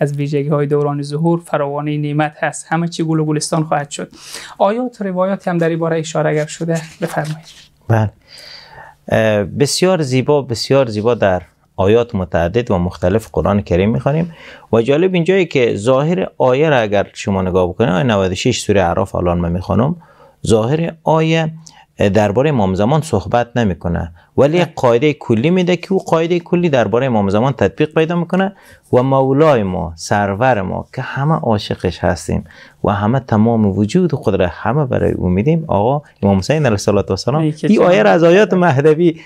از ویژگی های دوران ظهور فراوانی نعمت هست همه چی گل و گلستان خواهد شد آیات روایات هم در این باره اشاره اگر شده بفرمایید بله بسیار زیبا بسیار زیبا در آیات متعدد و مختلف قرآن کریم میخوانیم و جالب اینجایی که ظاهر آیه را اگر شما نگاه بکنید آیه 96 سوره اعراف الان من میخوانم ظاهر آیه درباره امام زمان صحبت نمیکنه ولی قاعده کلی میده که او قاعده کلی درباره امام زمان تطبیق پیدا میکنه و مولای ما سرور ما که همه عاشقش هستیم و همه تمام وجود و را همه برای او میدیم آقا امام حسین علیه السلام این آیه را از آیات مهدوی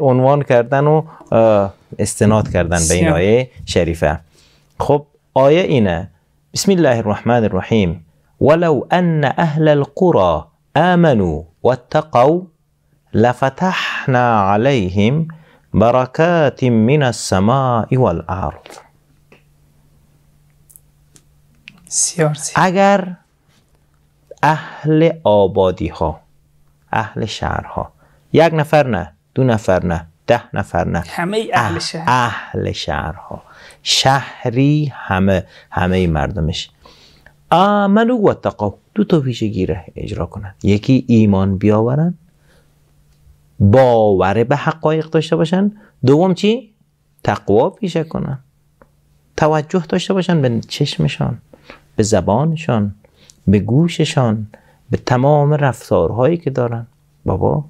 عنوان کردن و استناد کردن به این آیه شریفه خب آیه اینه بسم الله الرحمن الرحیم ولو ان اهل القری آمنوا واتقوا لفتحنا عليهم بركات من السماء والأرض اگر اهل آبادی ها اهل ها یک نفر نه دو نفر نه ده نفر نه همه اه، اهل شهر اهل ها شهری همه همه مردمش آمنو و تقو دو تا ویژگی را اجرا کنند یکی ایمان بیاورند باور به حقایق داشته باشند دوم چی تقوا پیشه کنن توجه داشته باشن به چشمشان به زبانشان به گوششان به تمام رفتارهایی که دارن بابا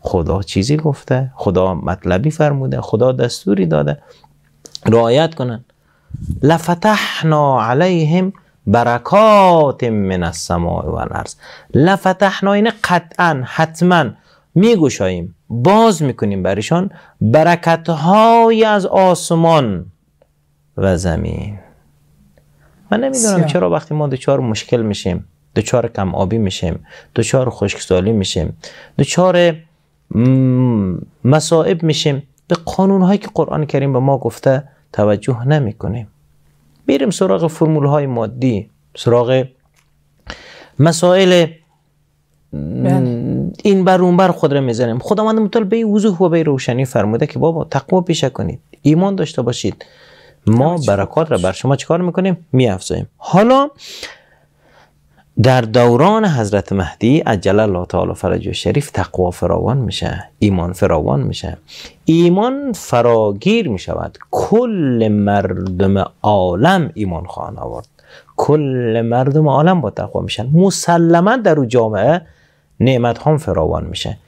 خدا چیزی گفته خدا مطلبی فرموده خدا دستوری داده رعایت کنن لفتحنا علیهم برکات من السماء و الارض لفتحنا اینه قطعا حتما میگوشاییم باز میکنیم برشان برکت های از آسمان و زمین من نمیدونم چرا وقتی ما دچار مشکل میشیم دچار کم آبی میشیم دچار خشکسالی میشیم دچار مصائب میشیم به قانون هایی که قرآن کریم به ما گفته توجه نمیکنیم میریم سراغ فرمول های مادی سراغ مسائل بله. این بر اون بر خود را میزنیم خداوند متعال به وضوح و به روشنی فرموده که بابا تقوا پیشه کنید ایمان داشته باشید ما برکات را بر شما چیکار میکنیم میافزاییم حالا در دوران حضرت مهدی عجل الله تعالی فرج شریف تقوا فراوان میشه ایمان فراوان میشه ایمان فراگیر میشود کل مردم عالم ایمان خواهند آورد کل مردم عالم با تقوا میشن مسلما در او جامعه نعمت هم فراوان میشه